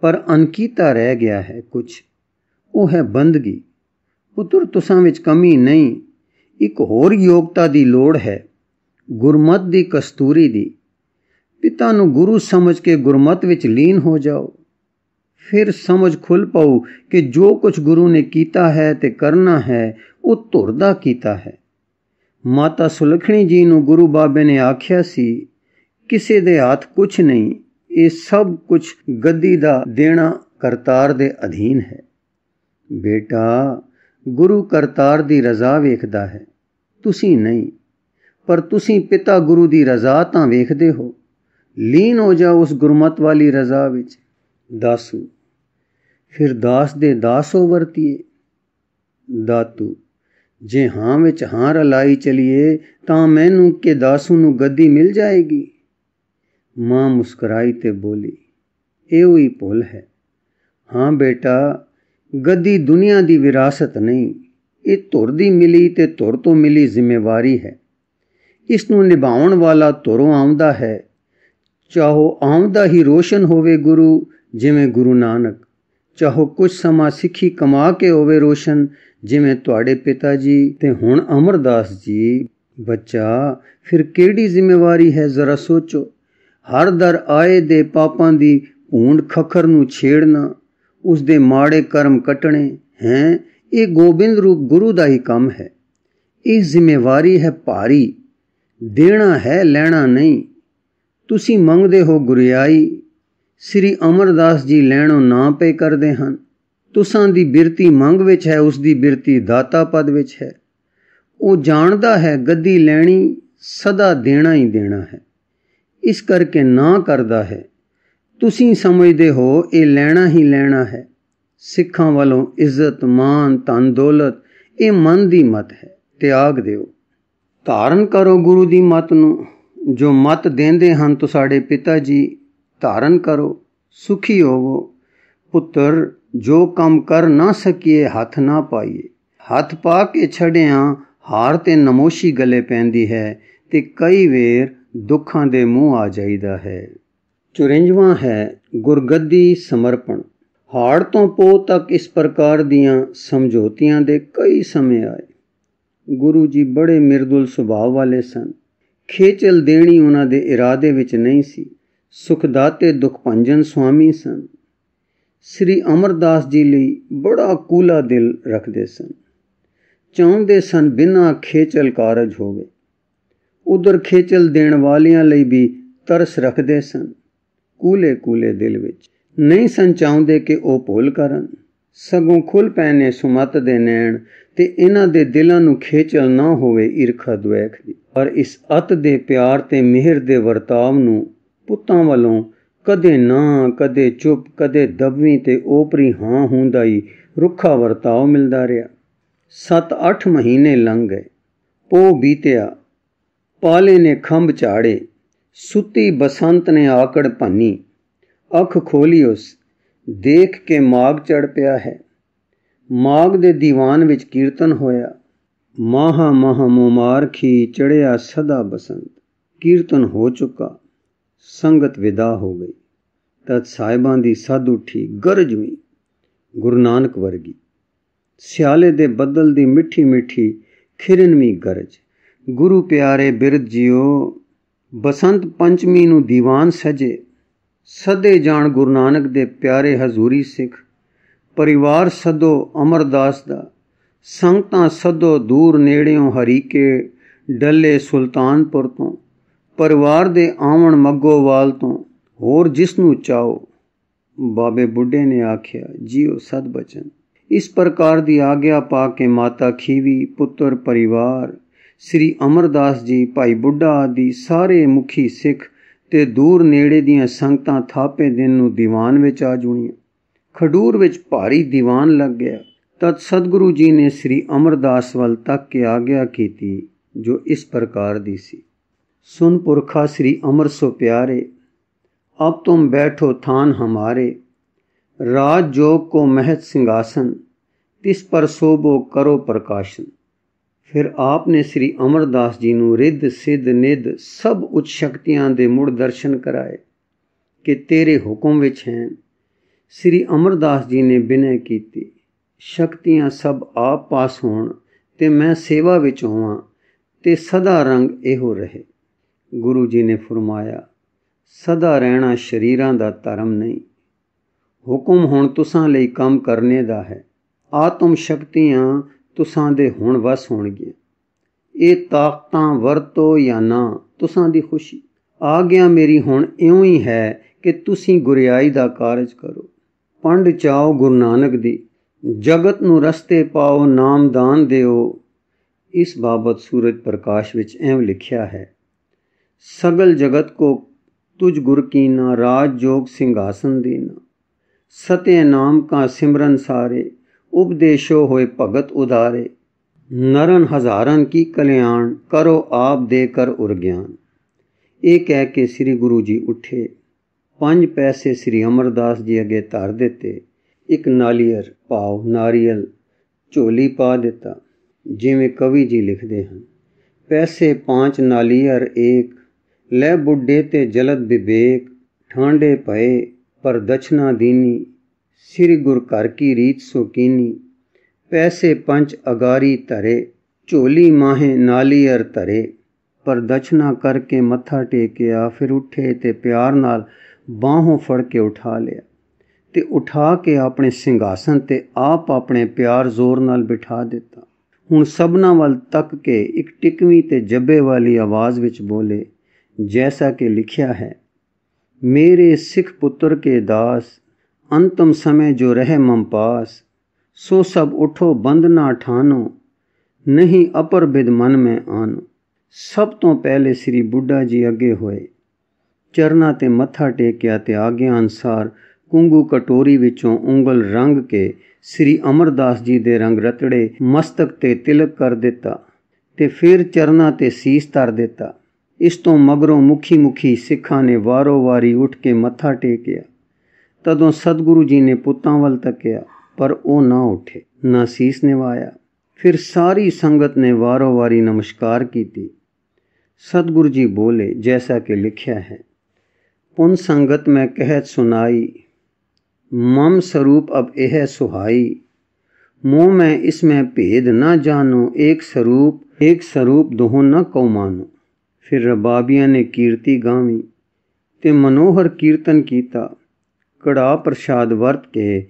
ਪਰ ਅਨਕੀਤਾ ਰਹਿ ਗਿਆ ਹੈ ਕੁਛ ਉਹ ਹੈ ਬੰਦਗੀ ਪੁੱਤਰ ਤੁਸਾਂ ਵਿੱਚ ਕਮੀ ਨਹੀਂ ਇੱਕ ਹੋਰ ਯੋਗਤਾ ਦੀ ਲੋੜ ਹੈ ਗੁਰਮਤ ਦੀ ਕਸਤੂਰੀ ਦੀ ਪਿਤਾ ਨੂੰ ਗੁਰੂ ਸਮਝ ਕੇ ਗੁਰਮਤ ਵਿੱਚ ਲੀਨ ਹੋ ਜਾਓ ਫਿਰ ਸਮਝ ਖੁੱਲ ਪਾਉ ਕਿ ਜੋ ਕੁਝ ਗੁਰੂ ਨੇ ਕੀਤਾ ਹੈ ਤੇ ਕਰਨਾ ਹੈ ਉਹ ਧੁਰ ਦਾ ਕੀਤਾ ਹੈ ਮਾਤਾ ਸੁਲਖਣੀ ਜੀ ਨੂੰ ਗੁਰੂ ਬਾਬੇ ਨੇ ਆਖਿਆ ਸੀ ਕਿਸੇ ਦੇ ਹੱਥ ਕੁਝ ਨਹੀਂ ਇਹ ਸਭ ਕੁਝ ਗੱਦੀ ਦਾ ਦੇਣਾ ਕਰਤਾਰ ਦੇ ਅਧੀਨ ਹੈ ਬੇਟਾ ਗੁਰੂ ਕਰਤਾਰ ਦੀ ਰਜ਼ਾ ਵੇਖਦਾ ਹੈ ਤੁਸੀਂ ਨਹੀਂ ਪਰ ਤੁਸੀਂ ਪਿਤਾ ਗੁਰੂ ਦੀ ਰਜ਼ਾ ਤਾਂ ਵੇਖਦੇ ਹੋ ਲੀਨ ਹੋ ਜਾ ਉਸ ਗੁਰਮਤ ਵਾਲੀ ਰਜ਼ਾ ਵਿੱਚ ਦਾਸੂ ਫਿਰ ਦਾਸ ਦੇ ਦਾਸੋ ਵਰਤੀਏ ਦਾਤੂ ਜੇ ਹਾਂ ਵਿੱਚ ਹਾਂ ਰਲਾਈ ਚਲੀਏ ਤਾਂ ਮੈਨੂੰ ਕਿ ਦਾਸੂ ਨੂੰ ਗੱਦੀ ਮਿਲ ਜਾਏਗੀ ਮਾਂ ਮੁਸਕਰਾਈ ਤੇ ਬੋਲੀ ਇਹੋ ਹੀ ਭੁੱਲ ਹੈ ਹਾਂ ਬੇਟਾ ਗੱਦੀ ਦੁਨੀਆ ਦੀ ਵਿਰਾਸਤ ਨਹੀਂ ਇਹ ਧੁਰ ਦੀ ਮਿਲੀ ਤੇ ਧੁਰ ਤੋਂ ਮਿਲੀ ਜ਼ਿੰਮੇਵਾਰੀ ਹੈ ਇਸ ਨੂੰ ਨਿਭਾਉਣ ਵਾਲਾ ਧੁਰੋਂ ਆਉਂਦਾ ਹੈ ਚਾਹੋ ਆਉਂਦਾ ਹੀ ਰੋਸ਼ਨ ਹੋਵੇ ਗੁਰੂ ਜਿਵੇਂ ਗੁਰੂ ਨਾਨਕ ਚਾਹੋ ਕੁਝ ਸਮਾਂ ਸਿੱਖੀ ਕਮਾ ਕੇ ਹੋਵੇ ਰੋਸ਼ਨ ਜਿਵੇਂ ਤੁਹਾਡੇ ਪਿਤਾ ਜੀ ਤੇ ਹੁਣ ਅਮਰਦਾਸ ਜੀ ਬੱਚਾ ਫਿਰ ਕਿਹੜੀ ਜ਼ਿੰਮੇਵਾਰੀ ਹੈ ਜ਼ਰਾ ਸੋਚੋ ਹਰ ਦਰ ਆਏ ਦੇ ਪਾਪਾਂ ਦੀ ਭੂੰਡ ਖਖਰ ਨੂੰ ਛੇੜਨਾ ਉਸ ਦੇ ਮਾੜੇ ਕਰਮ ਕਟਣੇ ਹੈ ਇਹ ਗੋਬਿੰਦ ਰੂਪ ਗੁਰੂ ਦਾ ਹੀ ਕੰਮ ਹੈ ਇਹ ਜ਼ਿੰਮੇਵਾਰੀ ਹੈ ਭਾਰੀ ਦੇਣਾ ਹੈ ਲੈਣਾ ਨਹੀਂ ਤੁਸੀਂ ਮੰਗਦੇ ਹੋ ਗੁਰਿਆਈ ਸ੍ਰੀ ਅਮਰਦਾਸ ਜੀ ਲੈਣੋਂ ਨਾ ਪੇ ਕਰਦੇ ਹਨ ਤੁਸਾਂ ਦੀ ਬਿਰਤੀ ਮੰਗ ਵਿੱਚ ਹੈ ਉਸ ਦੀ ਬਿਰਤੀ ਦਾਤਾ ਪਦ ਵਿੱਚ ਹੈ ਉਹ ਜਾਣਦਾ ਹੈ ਗੱਦੀ ਲੈਣੀ ਸਦਾ ਦੇਣਾ ਹੀ ਦੇਣਾ ਹੈ ਇਸ ਕਰਕੇ ਨਾ ਕਰਦਾ ਹੈ ਤੁਸੀਂ ਸਮਝਦੇ ਹੋ ਇਹ ਲੈਣਾ ਹੀ ਲੈਣਾ ਹੈ ਸਿੱਖਾਂ ਵੱਲੋਂ ਇੱਜ਼ਤ ਮਾਨ ਧਨ ਦੌਲਤ ਇਹ ਮਨ ਦੀ ਮਤ ਹੈ ਤਿਆਗ ਦਿਓ ਧਾਰਨ ਕਰੋ ਗੁਰੂ ਦੀ ਮਤ ਨੂੰ ਜੋ ਮਤ ਦਿੰਦੇ ਹਨ ਤੋ ਸਾਡੇ ਪਿਤਾ ਜੀ ਧਾਰਨ ਕਰੋ ਸੁਖੀ ਹੋਵੋ ਪੁੱਤਰ ਜੋ ਕੰਮ ਕਰ ਨਾ ਸਕੀਏ ਹੱਥ ਨਾ ਪਾਈਏ ਹੱਥ ਪਾ ਕੇ ਛੜਿਆਂ ਹਾਰ ਤੇ ਨਮੋਸ਼ੀ ਗਲੇ ਪੈਂਦੀ ਹੈ ਤੇ ਕਈ ਵੇਰ ਦੁੱਖਾਂ ਦੇ ਮੂੰਹ ਆ ਜਾਈਦਾ ਹੈ 54ਵਾਂ ਹੈ ਗੁਰਗੱਦੀ ਸਮਰਪਣ ਹਾੜ ਤੋਂ ਪੋ ਤੱਕ ਇਸ ਪ੍ਰਕਾਰ ਦੀਆਂ ਸਮਝੌਤੀਆਂ ਦੇ ਕਈ ਸਮੇਂ ਆਏ ਗੁਰੂ ਜੀ ਬੜੇ ਮਿਰਦੁਲ ਸੁਭਾਅ ਵਾਲੇ ਸਨ ਖੇਚਲ ਦੇਣੀ ਉਹਨਾਂ ਦੇ ਇਰਾਦੇ ਵਿੱਚ ਨਹੀਂ ਸੀ ਸੁਖਦਾਤੇ ਦੁਖਪੰਜਨ ਸੁਆਮੀ ਸਨ ਸ੍ਰੀ ਅਮਰਦਾਸ ਜੀ ਲਈ ਬੜਾ ਕੂਲਾ ਦਿਲ ਰੱਖਦੇ ਸਨ ਚਾਹੁੰਦੇ ਸਨ ਬਿਨਾਂ ਖੇਚਲ ਕਾਰਜ ਹੋਵੇ ਉਧਰ ਖੇਚਲ ਦੇਣ ਵਾਲਿਆਂ ਲਈ ਵੀ ਤਰਸ ਰੱਖਦੇ ਸਨ ਕੂਲੇ ਕੂਲੇ ਦਿਲ ਵਿੱਚ ਨਹੀਂ ਸੰਚਾਉਂਦੇ ਕਿ ਉਹ ਭੁੱਲ ਕਰਨ ਸਗੋਂ ਖੁੱਲ ਪੈਨੇ ਸੁਮਤ ਦੇ ਨੈਣ ਤੇ ਇਹਨਾਂ ਦੇ ਦਿਲਾਂ ਨੂੰ ਖੇਚਲ ਨਾ ਹੋਵੇ ਈਰਖਾ ਦੁਐਖ ਦੀ ਪਰ ਇਸ ਅਤ ਦੇ ਪਿਆਰ ਤੇ ਮਿਹਰ ਦੇ ਵਰਤਾਵ ਨੂੰ ਪੁੱਤਾਂ ਵੱਲੋਂ ਕਦੇ ਨਾ ਕਦੇ ਚੁੱਪ ਕਦੇ ਦਬਵੀਂ ਤੇ ਓਪਰੀ ਹਾਂ ਹੁੰਦਾ ਹੀ ਰੁੱਖਾ ਵਰਤਾਵ ਮਿਲਦਾ ਰਿਹਾ 7-8 ਮਹੀਨੇ ਲੰਘ ਗਏ ਪੋ ਬੀਤਿਆ ਪਾਲੇ ਨੇ ਖੰਭ ਝਾੜੇ ਸੁੱਤੀ ਬਸੰਤ ਨੇ ਆਕੜ ਭੰਨੀ ਅੱਖ ਖੋਲੀ ਉਸ ਦੇਖ ਕੇ ਮਾਗ ਚੜ ਪਿਆ ਹੈ ਮਾਗ ਦੇ ਦੀਵਾਨ ਵਿੱਚ ਕੀਰਤਨ ਹੋਇਆ ਮਹਾ ਮਹਾ ਮੁਮਾਰਖੀ ਚੜਿਆ ਸਦਾ ਬਸੰਤ ਕੀਰਤਨ ਹੋ ਚੁੱਕਾ ਸੰਗਤ ਵਿਦਾ ਹੋ ਗਈ ਤਦ ਸਾਇਬਾਂ ਦੀ ਸਾਧ ਉਠੀ ਗਰਜਵੀਂ ਗੁਰੂ ਨਾਨਕ ਵਰਗੀ ਸਿਆਲੇ ਦੇ ਬੱਦਲ ਦੀ ਮਿੱਠੀ ਮਿੱਠੀ ਖਿਰਨਵੀਂ ਗਰਜ ਗੁਰੂ ਪਿਆਰੇ ਬਿਰਧ ਜੀਓ ਬਸੰਤ ਪੰਚਮੀ ਨੂੰ ਦੀਵਾਨ ਸਜੇ ਸਦੇ ਜਾਣ ਗੁਰੂ ਨਾਨਕ ਦੇ ਪਿਆਰੇ ਹਜ਼ੂਰੀ ਸਿੱਖ ਪਰਿਵਾਰ ਸਦੋ ਅਮਰਦਾਸ ਦਾ ਸੰਗਤਾਂ ਸਦੋ ਦੂਰ ਨੇੜਿਓਂ ਹਰੀਕੇ ਡੱਲੇ ਸੁਲਤਾਨਪੁਰ ਤੋਂ ਪਰਿਵਾਰ ਦੇ ਆਵਣ ਮੱਗੋਵਾਲ ਤੋਂ ਹੋਰ ਜਿਸ ਨੂੰ ਚਾਓ ਬਾਬੇ ਬੁੱਢੇ ਨੇ ਆਖਿਆ ਜੀਓ ਸਦ ਬਚਨ ਇਸ ਪ੍ਰਕਾਰ ਦੀ ਆਗਿਆ ਪਾ ਕੇ ਮਾਤਾ ਖੀਵੀ ਪੁੱਤਰ ਪਰਿਵਾਰ ਸ੍ਰੀ ਅਮਰਦਾਸ ਜੀ ਭਾਈ ਬੁੱਢਾ ਦੀ ਸਾਰੇ ਮੁਖੀ ਸਿੱਖ ਤੇ ਦੂਰ ਨੇੜੇ ਦੀਆਂ ਸੰਗਤਾਂ ਥਾਪੇ ਦਿਨ ਨੂੰ ਦੀਵਾਨ ਵਿੱਚ ਆ ਜੁਣੀਆਂ ਖਡੂਰ ਵਿੱਚ ਭਾਰੀ ਦੀਵਾਨ ਲੱਗ ਗਿਆ ਤਦ ਸਤਿਗੁਰੂ ਜੀ ਨੇ ਸ੍ਰੀ ਅਮਰਦਾਸ ਵੱਲ ਤੱਕ ਕੇ ਆਗਿਆ ਕੀਤੀ ਜੋ ਇਸ ਪ੍ਰਕਾਰ ਦੀ ਸੀ ਸੁਨ ਪੁਰਖਾ ਸ੍ਰੀ ਅਮਰ ਸੋ ਪਿਆਰੇ ਅਬ ਤੁਮ ਬੈਠੋ ਥਾਨ ਹਮਾਰੇ ਰਾਜ ਜੋਗ ਕੋ ਮਹਿਤ ਸਿੰਘਾਸਨ ਤਿਸ ਪਰ ਸੋਭੋ ਕਰੋ ਪ੍ਰਕਾਸ਼ਨ ਫਿਰ ਆਪ ਨੇ ਸ੍ਰੀ ਅਮਰਦਾਸ ਜੀ ਨੂੰ ਰਿੱਧ ਸਿੱਧ ਨਿੱਧ ਸਭ ਉੱਚ ਸ਼ਕਤੀਆਂ ਦੇ ਮੁੜ ਦਰਸ਼ਨ ਕਰਾਏ ਕਿ ਤੇਰੇ ਹੁਕਮ ਵਿੱਚ ਹੈ ਸ੍ਰੀ ਅਮਰਦਾਸ ਜੀ ਨੇ ਬਿਨੈ ਕੀਤੀ ਸ਼ਕਤੀਆਂ ਸਭ ਆਪ ਪਾਸ ਹੋਣ ਤੇ ਮੈਂ ਸੇਵਾ ਵਿੱਚ ਹੋਵਾਂ ਤੇ ਸਦਾ ਰੰਗ ਇਹੋ ਰਹੇ ਗੁਰੂ ਜੀ ਨੇ ਫਰਮਾਇਆ ਸਦਾ ਰਹਿਣਾ ਸ਼ਰੀਰਾਂ ਦਾ ਧਰਮ ਨਹੀਂ ਹੁਕਮ ਹੁਣ ਤੁਸਾਂ ਲਈ ਕੰਮ ਕਰਨੇ ਦਾ ਹੈ ਆਤਮ ਸ਼ਕਤੀਆਂ ਤੁਸਾਂ ਦੇ ਹੁਣ ਵਸ ਹੋਣਗੇ ਇਹ ਤਾਕਤਾਂ ਵਰਤੋ ਜਾਂ ਨਾ ਤੁਸਾਂ ਦੀ ਖੁਸ਼ੀ ਆ ਗਿਆ ਮੇਰੀ ਹੁਣ ਇਉਂ ਹੀ ਹੈ ਕਿ ਤੁਸੀਂ ਗੁਰਿਆਈ ਦਾ ਕਾਰਜ ਕਰੋ ਪੰਡ ਚਾਉ ਗੁਰੂ ਨਾਨਕ ਦੀ ਜਗਤ ਨੂੰ ਰਸਤੇ ਪਾਓ ਨਾਮਦਾਨ ਦਿਓ ਇਸ ਬਾਬਤ ਸੂਰਜ ਪ੍ਰਕਾਸ਼ ਵਿੱਚ ਐਵੇਂ ਲਿਖਿਆ ਹੈ ਸਗਲ ਜਗਤ ਕੋ ਤੁਝ ਗੁਰ ਕੀਨਾ ਰਾਜ ਜੋਗ ਸਿੰਘਾਸਨ ਦੀਨਾ ਸਤੇ ਨਾਮ ਕਾ ਸਿਮਰਨ ਸਾਰੇ ਉਪਦੇਸ਼ੋ ਹੋਏ ਭਗਤ ਉਦਾਰੇ ਨਰਨ ਹਜ਼ਾਰਨ ਕੀ ਕਲਿਆਣ ਕਰੋ ਆਪ ਦੇ ਕਰ ਉਰ ਗਿਆਨ ਇਹ ਕਹਿ ਕੇ ਸ੍ਰੀ ਗੁਰੂ ਜੀ ਉੱਠੇ ਪੰਜ ਪੈਸੇ ਸ੍ਰੀ ਅਮਰਦਾਸ ਜੀ ਅੱਗੇ ਧਰ ਦਿੱਤੇ ਇੱਕ ਨਾਲੀਅਰ ਪਾਉ ਨਾਰੀਅਲ ਝੋਲੀ ਪਾ ਦਿੱਤਾ ਜਿਵੇਂ ਕਵੀ ਜੀ ਲਿਖਦੇ ਹਨ ਪੈਸੇ ਪੰਜ ਨਾਲੀਅਰ ਇੱਕ ਲੈ ਬੁੱਢੇ ਤੇ ਜਲਦ ਵਿਵੇਕ ਠਾਂਡੇ ਪਏ ਪਰ ਦਛਨਾ ਦੀਨੀ ਸ੍ਰੀ ਗੁਰ ਘਰ ਕੀ ਰੀਤ ਸੋ ਕੀਨੀ ਪੈਸੇ ਪੰਜ ਅਗਾਰੀ ਧਰੇ ਝੋਲੀ ਮਾਹੇ ਨਾਲੀ ਅਰ ਧਰੇ ਪਰ ਦਛਨਾ ਕਰਕੇ ਮੱਥਾ ਟੇਕਿਆ ਫਿਰ ਉੱਠੇ ਤੇ ਪਿਆਰ ਨਾਲ ਬਾਹੋਂ ਫੜ ਕੇ ਉਠਾ ਲਿਆ ਤੇ ਉਠਾ ਕੇ ਆਪਣੇ ਸਿੰਘਾਸਨ ਤੇ ਆਪ ਆਪਣੇ ਪਿਆਰ ਜ਼ੋਰ ਨਾਲ ਬਿਠਾ ਦਿੱਤਾ ਹੁਣ ਸਭਨਾਂ ਵੱਲ ਤੱਕ ਕੇ ਇੱਕ ਟਿਕਵੀਂ ਤੇ ਜੱਬੇ ਵਾਲੀ ਆਵਾਜ਼ ਵਿੱਚ ਬੋਲੇ ਜੈਸਾ ਕਿ ਲਿਖਿਆ ਹੈ ਮੇਰੇ ਸਿੱਖ ਪੁੱਤਰ ਕੇ ਦਾਸ ਅੰਤਮ ਸਮੇ ਜੋ ਰਹਿ ਮਮ ਪਾਸ ਸੋ ਸਭ ਉਠੋ ਬੰਦ ਨਾ ਠਾਨੋ ਨਹੀਂ ਅਪਰ ਬਿਦ ਮਨ ਮੈਂ ਆਨੋ ਸਭ ਤੋਂ ਪਹਿਲੇ ਸ੍ਰੀ ਬੁੱਢਾ ਜੀ ਅੱਗੇ ਹੋਏ ਚਰਨਾ ਤੇ ਮੱਥਾ ਟੇਕਿਆ ਤੇ ਆਗਿਆ ਅਨਸਾਰ ਕੁੰਗੂ ਕਟੋਰੀ ਵਿੱਚੋਂ ਉਂਗਲ ਰੰਗ ਕੇ ਸ੍ਰੀ ਅਮਰਦਾਸ ਜੀ ਦੇ ਰੰਗ ਰਤੜੇ ਮਸਤਕ ਤੇ ਤਿਲਕ ਕਰ ਦਿੱਤਾ ਤੇ ਫਿਰ ਚਰਨਾ ਤੇ ਸੀਸ ਧਰ ਦਿੱਤਾ ਇਸ ਤੋਂ ਮਗਰੋਂ ਮੁਖੀ ਮੁਖੀ ਸਿੱਖਾਂ ਨੇ ਵਾਰੋ-ਵਾਰੀ ਉੱਠ ਕੇ ਮੱਥਾ ਟੇਕਿਆ ਤਦੋਂ ਸਤਿਗੁਰੂ ਜੀ ਨੇ ਪੁੱਤਾਂ ਵੱਲ ਤੱਕਿਆ ਪਰ ਉਹ ਨਾ ਉੱਠੇ ਨਾ ਸੀਸ ਨਿਵਾਇਆ ਫਿਰ ਸਾਰੀ ਸੰਗਤ ਨੇ ਵਾਰੋ-ਵਾਰੀ ਨਮਸਕਾਰ ਕੀਤੀ ਸਤਿਗੁਰੂ ਜੀ ਬੋਲੇ ਜੈਸਾ ਕਿ ਲਿਖਿਆ ਹੈ ਪੁਨ ਸੰਗਤ ਮੈਂ ਕਹਿਤ ਸੁਨਾਈ ਮਮ ਸਰੂਪ ਅਬ ਇਹ ਸੁਹਾਈ ਮੋਹ ਮੈਂ ਇਸ ਮੈਂ ਭੇਦ ਨਾ ਜਾਣੋ ਇੱਕ ਸਰੂਪ ਇੱਕ ਸਰੂਪ ਦੋਹ ਨਾ ਕਉ ਮਾਨੂ ਫਿਰ ਰਬਾਬੀਆਂ ਨੇ ਕੀਰਤੀ ਗਾਵੀ ਤੇ ਮਨੋਹਰ ਕੀਰਤਨ ਕੀਤਾ ਕੜਾ ਪ੍ਰਸ਼ਾਦ ਵਰਤ ਕੇ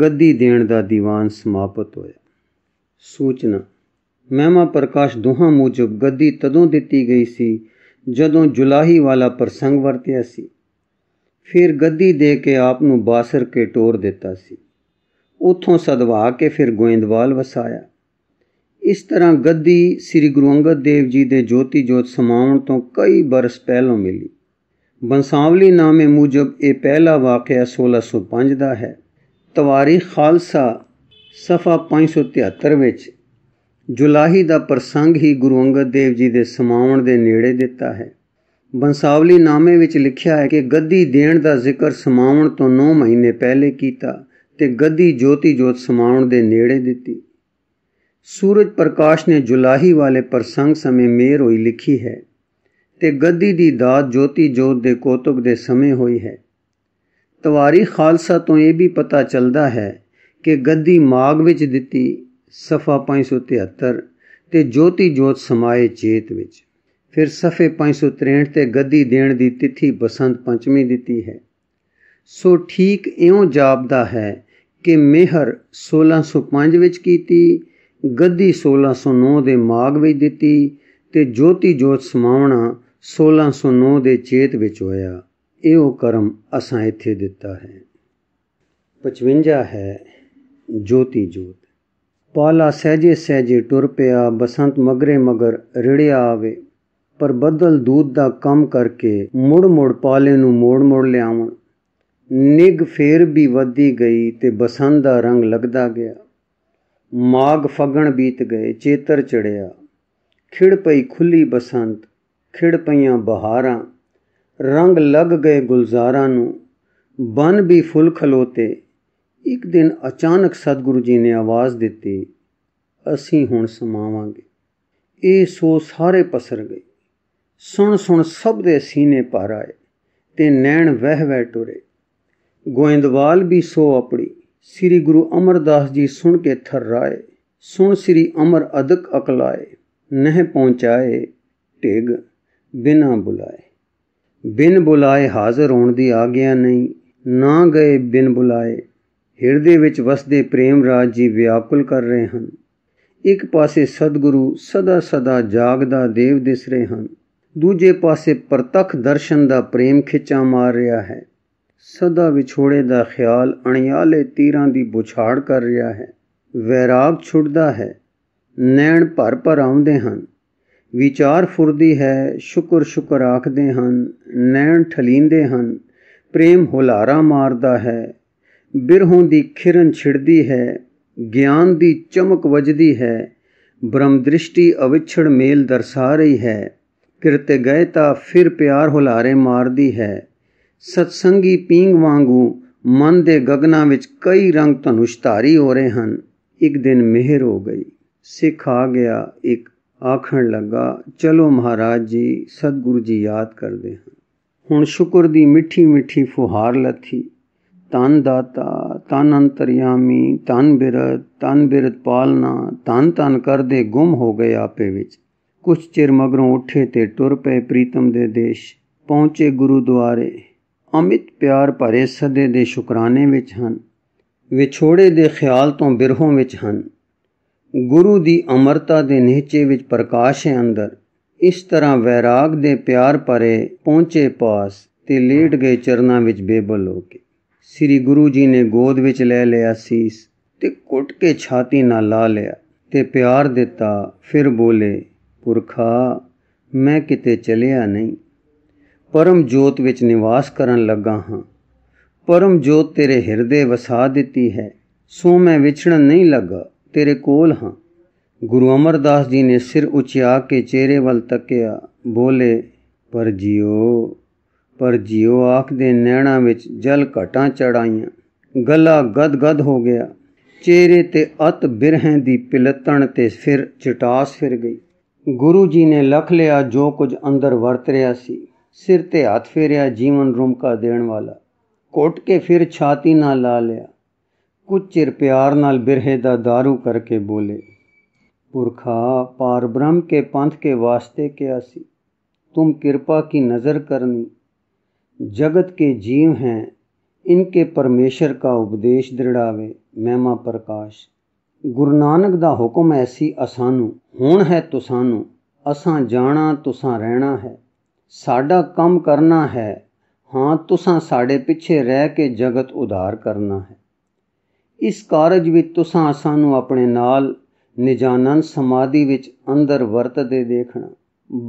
ਗੱਦੀ ਦੇਣ ਦਾ ਦੀਵਾਨ ਸਮਾਪਤ ਹੋਇਆ ਸੂਚਨਾ ਮਹਿਮਾ ਪ੍ਰਕਾਸ਼ ਦੋਹਾਂ ਮੂਜਬ ਗੱਦੀ ਤਦੋਂ ਦਿੱਤੀ ਗਈ ਸੀ ਜਦੋਂ ਜੁਲਾਹੀ ਵਾਲਾ ਪ੍ਰਸੰਗ ਵਰਤਿਆ ਸੀ ਫਿਰ ਗੱਦੀ ਦੇ ਕੇ ਆਪ ਨੂੰ ਬਾਸਰ ਕੇ ਟੋਰ ਦਿੱਤਾ ਸੀ ਉਥੋਂ ਸਦਵਾ ਕੇ ਫਿਰ ਗੋਇੰਦਵਾਲ ਵਸਾਇਆ ਇਸ ਤਰ੍ਹਾਂ ਗੱਦੀ ਸ੍ਰੀ ਗੁਰੂ ਅੰਗਦ ਦੇਵ ਜੀ ਦੇ ਜੋਤੀ ਜੋਤ ਸਮਾਉਣ ਤੋਂ ਕਈ ਬਰਸ ਪਹਿਲਾਂ ਮਿਲੀ ਬੰਸਾਵਲੀ ਨਾਮੇ ਮੁਜਬ ਇਹ ਪਹਿਲਾ ਵਾਕਿਆ 1605 ਦਾ ਹੈ ਤਵਾਰੀ ਖਾਲਸਾ ਸਫਾ 573 ਵਿੱਚ ਜੁਲਾਹੀ ਦਾ ਪ੍ਰਸੰਗ ਹੀ ਗੁਰੂ ਅੰਗਦ ਦੇਵ ਜੀ ਦੇ ਸਮਾਉਣ ਦੇ ਨੇੜੇ ਦਿੱਤਾ ਹੈ ਬੰਸਾਵਲੀ ਨਾਮੇ ਵਿੱਚ ਲਿਖਿਆ ਹੈ ਕਿ ਗੱਦੀ ਦੇਣ ਦਾ ਜ਼ਿਕਰ ਸਮਾਉਣ ਤੋਂ 9 ਮਹੀਨੇ ਪਹਿਲੇ ਕੀਤਾ ਤੇ ਗੱਦੀ ਜੋਤੀ ਜੋਤ ਸਮਾਉਣ ਦੇ ਨੇੜੇ ਦਿੱਤੀ ਸੂਰਜ ਪ੍ਰਕਾਸ਼ ਨੇ ਜੁਲਾਹੀ ਵਾਲੇ ਪ੍ਰਸੰਗ ਸਮੇਂ ਮੇਰ ਹੋਈ ਲਿਖੀ ਹੈ ਤੇ ਗੱਦੀ ਦੀ ਦਾਤ ਜੋਤੀ ਜੋਤ ਦੇ ਕੋਤਕ ਦੇ ਸਮੇਂ ਹੋਈ ਹੈ ਤਵਾਰੀ ਖਾਲਸਾ ਤੋਂ ਇਹ ਵੀ ਪਤਾ ਚੱਲਦਾ ਹੈ ਕਿ ਗੱਦੀ ਮਾਗ ਵਿੱਚ ਦਿੱਤੀ ਸਫਾ 573 ਤੇ ਜੋਤੀ ਜੋਤ ਸਮਾਏ ਚੇਤ ਵਿੱਚ ਫਿਰ ਸਫੇ 563 ਤੇ ਗੱਦੀ ਦੇਣ ਦੀ ਤਿਥੀ ਬਸੰਤ ਪੰਚਮੀ ਦਿੱਤੀ ਹੈ ਸੋ ਠੀਕ ਇਉਂ ਜਾਪਦਾ ਹੈ ਕਿ ਮਿਹਰ 1605 ਵਿੱਚ ਕੀਤੀ ਗੱਦੀ 1609 ਦੇ ਮਾਗ ਵਿੱਚ ਦਿੱਤੀ ਤੇ ਜੋਤੀ ਜੋਤ ਸਮਾਉਣਾ 1609 ਦੇ ਚੇਤ ਵਿੱਚ ਹੋਇਆ ਇਹ ਉਹ ਕਰਮ ਅਸਾਂ ਇੱਥੇ ਦਿੱਤਾ ਹੈ 55 ਹੈ ਜੋਤੀ ਜੋਤ ਪਾਲਾ ਸਹਜੇ ਸਹਜੇ ਟੁਰ ਪਿਆ ਬਸੰਤ ਮਗਰੇ ਮਗਰ ਰਿੜਿਆ ਆਵੇ ਪਰ ਬੱਦਲ ਦੂਦ ਦਾ ਕੰਮ ਕਰਕੇ ਮੁੜ ਮੁੜ ਪਾਲੇ ਨੂੰ ਮੋੜ ਮੋੜ ਲਿਆਵਣ ਨਿਗ ਫੇਰ ਵੀ ਵੱਧੀ ਗਈ ਤੇ ਬਸੰਤ ਦਾ ਰੰਗ ਲੱਗਦਾ ਗਿਆ ਮਾਗ ਫਗਣ ਬੀਤ ਗਏ ਚੇਤਰ ਚੜਿਆ ਖਿੜ ਪਈ ਖੁੱਲੀ ਬਸੰਤ ਖਿੜ ਪਈਆਂ ਬਹਾਰਾਂ ਰੰਗ ਲੱਗ ਗਏ ਗੁਲਜ਼ਾਰਾਂ ਨੂੰ ਬਨ ਵੀ ਫੁੱਲ ਖਲੋਤੇ ਇੱਕ ਦਿਨ ਅਚਾਨਕ ਸਤਿਗੁਰੂ ਜੀ ਨੇ ਆਵਾਜ਼ ਦਿੱਤੀ ਅਸੀਂ ਹੁਣ ਸਮਾਵਾਂਗੇ ਇਹ ਸੋ ਸਾਰੇ ਪਸਰ ਗਏ ਸੁਣ ਸੁਣ ਸਭ ਦੇ ਸੀਨੇ ਭਰ ਆਏ ਤੇ ਨੈਣ ਵਹਿ ਵਹਿ ਟੁਰੇ ਗੋਇੰਦਵਾਲ ਵੀ ਸੋ ਆਪੜੀ ਸ੍ਰੀ ਗੁਰੂ ਅਮਰਦਾਸ ਜੀ ਸੁਣ ਕੇ ਥਰਰਾਏ ਸੁਣ ਸ੍ਰੀ ਅਮਰ ਅਦਕ ਅਕਲਾਏ ਨਹਿ ਪਹੁੰਚਾਏ ਢੇਗ ਬਿਨਾ ਬੁਲਾਏ ਬਿਨ ਬੁਲਾਏ ਹਾਜ਼ਰ ਹੋਣ ਦੀ ਆਗਿਆ ਨਹੀਂ ਨਾ ਗਏ ਬਿਨ ਬੁਲਾਏ ਹਿਰਦੇ ਵਿੱਚ ਵਸਦੇ ਪ੍ਰੇਮ ਰਾਜ ਜੀ ਵਿਆਕੁਲ ਕਰ ਰਹੇ ਹਨ ਇੱਕ ਪਾਸੇ ਸਤਿਗੁਰੂ ਸਦਾ ਸਦਾ ਜਾਗਦਾ ਦੇਵ ਦਿਸ ਰਹੇ ਹਨ ਦੂਜੇ ਪਾਸੇ ਪ੍ਰਤੱਖ ਦਰਸ਼ਨ ਦਾ ਪ੍ਰੇਮ ਖਿੱਚਾ ਮਾਰ ਰਿਹਾ ਹੈ ਸਦਾ ਵਿਛੋੜੇ ਦਾ ਖਿਆਲ ਅਣਿਆਲੇ ਤੀਰਾਂ ਦੀ ਬੁਛਾੜ ਕਰ ਰਿਹਾ ਹੈ ਵੈਰਾਗ ਛੁੱਟਦਾ ਹੈ ਨੈਣ ਭਰ ਭਰ ਆਉਂਦੇ ਹਨ ਵਿਚਾਰ ਫੁਰਦੀ ਹੈ ਸ਼ੁਕਰ ਸ਼ੁਕਰ ਆਖਦੇ ਹਨ ਨੈਣ ਠਲੀਂਦੇ ਹਨ ਪ੍ਰੇਮ ਹੁਲਾਰਾ ਮਾਰਦਾ ਹੈ ਬਿਰਹੋਂ ਦੀ ਖਿਰਨ ਛਿੜਦੀ ਹੈ ਗਿਆਨ ਦੀ ਚਮਕ ਵਜਦੀ ਹੈ ਬ੍ਰਹਮ ਦ੍ਰਿਸ਼ਟੀ ਅਵਿਛੜ ਮੇਲ ਦਰਸਾ ਰਹੀ ਹੈ ਕਿਰਤੇ ਗਏ ਤਾਂ ਫਿਰ ਪਿਆਰ ਹੁਲਾਰੇ ਮਾਰਦੀ ਹੈ ਸਤਸੰਗੀ ਪੀਂਗ ਵਾਂਗੂ ਮਨ ਦੇ ਗਗਨਾਂ ਵਿੱਚ ਕਈ ਰੰਗ ਧਨੁਸ਼ਧਾਰੀ ਹੋ ਰਹੇ ਹਨ ਇੱਕ ਦਿਨ ਮਿਹਰ ਹੋ ਗਈ ਸਿੱਖ ਆ ਗਿਆ ਇੱਕ ਆਖਣ ਲੱਗਾ ਚਲੋ ਮਹਾਰਾਜ ਜੀ ਸਤਿਗੁਰੂ ਜੀ ਯਾਦ ਕਰਦੇ ਹਾਂ ਹੁਣ ਸ਼ੁਕਰ ਦੀ ਮਿੱਠੀ ਮਿੱਠੀ ਫੁਹਾਰ ਲੱਥੀ ਤਨ ਦਾਤਾ ਤਨ ਅੰਤਰਿਆਮੀ ਤਨ ਬਿਰਤ ਤਨ ਬਿਰਤ ਪਾਲਨਾ ਤਨ ਤਨ ਕਰਦੇ ਗੁੰਮ ਹੋ ਗਏ ਆਪੇ ਵਿੱਚ ਕੁਛ ਚਿਰ ਮਗਰੋਂ ਉੱਠੇ ਤੇ ਟੁਰ ਪਏ ਪ੍ਰੀਤਮ ਦੇ ਦੇਸ਼ ਪਹੁੰਚੇ ਗੁਰਦੁਆਰੇ ਅਮਿਤ ਪਿਆਰ ਭਰੇ ਸਦੇ ਦੇ ਸ਼ੁਕਰਾਨੇ ਵਿੱਚ ਹਨ ਵਿਛੋੜੇ ਦੇ ਖਿਆਲ ਤੋਂ ਬਿਰਹੋਂ ਵਿੱਚ ਹਨ ਗੁਰੂ ਦੀ ਅਮਰਤਾ ਦੇ ਨਿਹਚੇ ਵਿੱਚ ਪ੍ਰਕਾਸ਼ ਹੈ ਅੰਦਰ ਇਸ ਤਰ੍ਹਾਂ ਵੈਰਾਗ ਦੇ ਪਿਆਰ ਪਰੇ ਪਹੁੰਚੇ ਪਾਸ ਤੇ ਲੇਟ ਗਏ ਚਰਨਾਂ ਵਿੱਚ ਬੇਬਲ ਹੋ ਕੇ ਸ੍ਰੀ ਗੁਰੂ ਜੀ ਨੇ ਗੋਦ ਵਿੱਚ ਲੈ ਲਿਆ ਸੀਸ ਤੇ ਕੁੱਟ ਕੇ ਛਾਤੀ ਨਾਲ ਲਾ ਲਿਆ ਤੇ ਪਿਆਰ ਦਿੱਤਾ ਫਿਰ ਬੋਲੇ ਪੁਰਖਾ ਮੈਂ ਕਿਤੇ ਚਲਿਆ ਨਹੀਂ ਪਰਮ ਜੋਤ ਵਿੱਚ ਨਿਵਾਸ ਕਰਨ ਲੱਗਾ ਹਾਂ ਪਰਮ ਜੋਤ ਤੇਰੇ ਹਿਰਦੇ ਵਸਾ ਦਿੱਤੀ ਹੈ ਸੋ ਮੈਂ ਵਿਛੜਨ ਨਹੀਂ ਲੱਗਾ ਤੇਰੇ ਕੋਲ ਹਾਂ ਗੁਰੂ ਅਮਰਦਾਸ ਜੀ ਨੇ ਸਿਰ ਉਚਿਆ ਕੇ ਚਿਹਰੇ ਵੱਲ ਤੱਕਿਆ ਬੋਲੇ ਪਰ ਜਿਉ ਪਰ ਜਿਉ ਦੇ ਨੈਣਾ ਵਿੱਚ ਜਲ ਘਟਾਂ ਚੜਾਈਆਂ ਗਲਾ ਗਦਗਦ ਹੋ ਗਿਆ ਚਿਹਰੇ ਤੇ ਅਤ ਬਿਰਹਾਂ ਦੀ ਪਿਲਤਣ ਤੇ ਫਿਰ ਚਟਾਸ ਫਿਰ ਗਈ ਗੁਰੂ ਜੀ ਨੇ ਲਖ ਲਿਆ ਜੋ ਕੁਝ ਅੰਦਰ ਵਰਤ ਰਿਆ ਸੀ ਸਿਰ ਤੇ ਹੱਥ ਫੇਰਿਆ ਜੀਵਨ ਰੁਮਕਾ ਦੇਣ ਵਾਲਾ ਕੋਟ ਕੇ ਫਿਰ ਛਾਤੀ ਨਾਲ ਲਾ ਲਿਆ ਕੁਝ ਚਿਰ ਪਿਆਰ ਨਾਲ ਬਿਰਹੇ ਦਾ दारू ਕਰਕੇ ਬੋਲੇ ਪੁਰਖਾ ਪਾਰ ਬ੍ਰਹਮ ਕੇ ਪੰਥ ਕੇ ਵਾਸਤੇ क्या ਤੁਮ ਕਿਰਪਾ ਕੀ ਨਜ਼ਰ नज़र ਜਗਤ ਕੇ ਜੀਵ ਹੈ हैं इनके ਪਰਮੇਸ਼ਰ ਕਾ ਉਪਦੇਸ਼ दृढ़ावे ਮਹਿਮਾ ਪ੍ਰਕਾਸ਼ ਗੁਰੂ ਨਾਨਕ ਦਾ ਹੁਕਮ ਐਸੀ ਅਸਾਨੂੰ ਹੁਣ ਹੈ ਤੁਸਾਨੂੰ ਅਸਾਂ ਜਾਣਾ ਤੁਸਾਂ ਰਹਿਣਾ ਹੈ ਸਾਡਾ ਕੰਮ ਕਰਨਾ ਹੈ ਹਾਂ ਤੁਸਾਂ ਸਾਡੇ ਪਿੱਛੇ ਰਹਿ ਕੇ ਜਗਤ ਉਧਾਰ ਕਰਨਾ ਹੈ ਇਸ ਕਾਰਜ ਵਿੱਚ ਤੁਸੀਂ ਸਾਨੂੰ ਆਪਣੇ ਨਾਲ ਨਿਜਾਨਨ ਸਮਾਧੀ ਵਿੱਚ ਅੰਦਰ ਵਰਤਦੇ ਦੇਖਣਾ